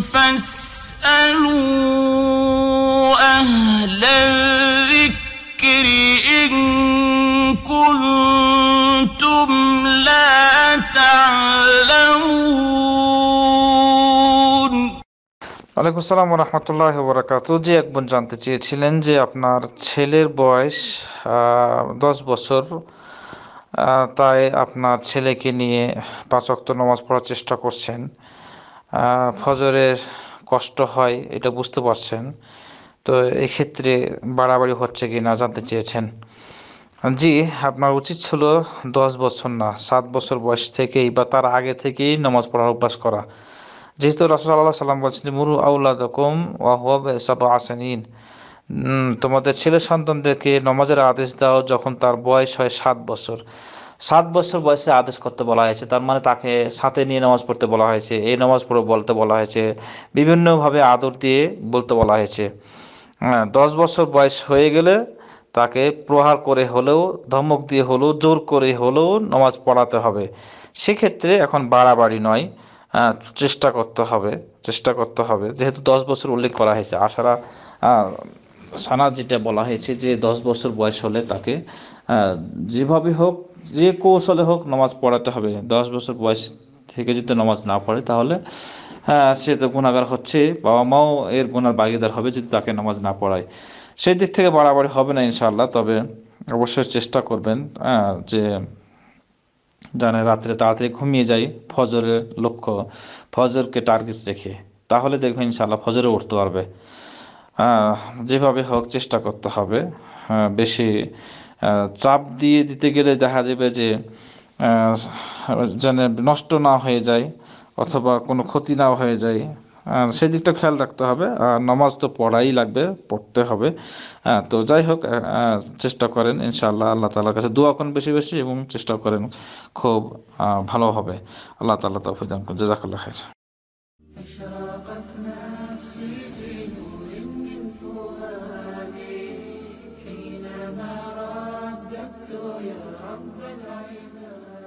فاسألوا أهل الذكر إن كنتم ওয়ালাইকুম আসসালাম রহমতুল্লাহ বরাকাত যে এক জানতে চেয়েছিলেন যে আপনার ছেলের বয়স দশ বছর তাই আপনার ছেলেকে নিয়ে পাঁচ অক্ত নামাজ পড়ার চেষ্টা করছেন ফজরের কষ্ট হয় এটা বুঝতে পারছেন তো এক্ষেত্রে বাড়াবাড়ি হচ্ছে কি না জানতে চেয়েছেন জি আপনার উচিত ছিল দশ বছর না সাত বছর বয়স থেকেই বা তার আগে থেকেই নামাজ পড়ার অভ্যাস করা যেহেতু আল্লাহ সাল্লাম বলছেন যে মুরু রকম ওয়াহব আসেন ইন তোমাদের ছেলে সন্তানদেরকে নমাজের আদেশ দাও যখন তার বয়স হয় সাত বছর সাত বছর বয়সে আদেশ করতে বলা হয়েছে তার মানে তাকে সাথে নিয়ে নামাজ পড়তে বলা হয়েছে এই নামাজ পড়ে বলতে বলা হয়েছে বিভিন্নভাবে আদর দিয়ে বলতে বলা হয়েছে হ্যাঁ দশ বছর বয়স হয়ে গেলে তাকে প্রহার করে হলেও ধমক দিয়ে হলেও জোর করে হলেও নামাজ পড়াতে হবে সেক্ষেত্রে এখন বাড়াবাড়ি নয় হ্যাঁ, চেষ্টা করতে হবে চেষ্টা করতে হবে যেহেতু দশ বছর উল্লেখ করা হয়েছে আশারা সানা যেটা বলা হয়েছে যে দশ বছর বয়স হলে তাকে হ্যাঁ, যেভাবে হোক যে কৌশলে হোক নামাজ পড়াতে হবে দশ বছর বয়স থেকে যদি নামাজ না পড়ে তাহলে হ্যাঁ সে তো গুণাগার হচ্ছে বাবা মাও এর গুণার বাগিদার হবে যদি তাকে নামাজ না পড়ায় সেই দিক থেকে বাড়াবাড়ি হবে না ইনশাল্লাহ তবে অবশ্যই চেষ্টা করবেন যে যেন রাত্রে তাড়াতাড়ি ঘুমিয়ে যাই ফজরের লক্ষ্য ফজরকে টার্গেট রেখে তাহলে দেখবেন ইনশাল্লাহ ফজরে উঠতে পারবে যেভাবে হোক চেষ্টা করতে হবে বেশি চাপ দিয়ে দিতে গেলে দেখা যাবে যে যেন নষ্ট না হয়ে যায় অথবা কোনো ক্ষতি না হয়ে যায় সেদিকটা খেয়াল রাখতে হবে আর নামাজ তো পড়াই লাগবে পড়তে হবে তো যাই হোক চেষ্টা করেন ইনশাআল্লাহ আল্লাহ তালার কাছে দোয়া করেন বেশি বেশি এবং চেষ্টা করেন খুব ভালো হবে আল্লাহ তালা অভিযান জাজাকাল্লা খের يا رب العباد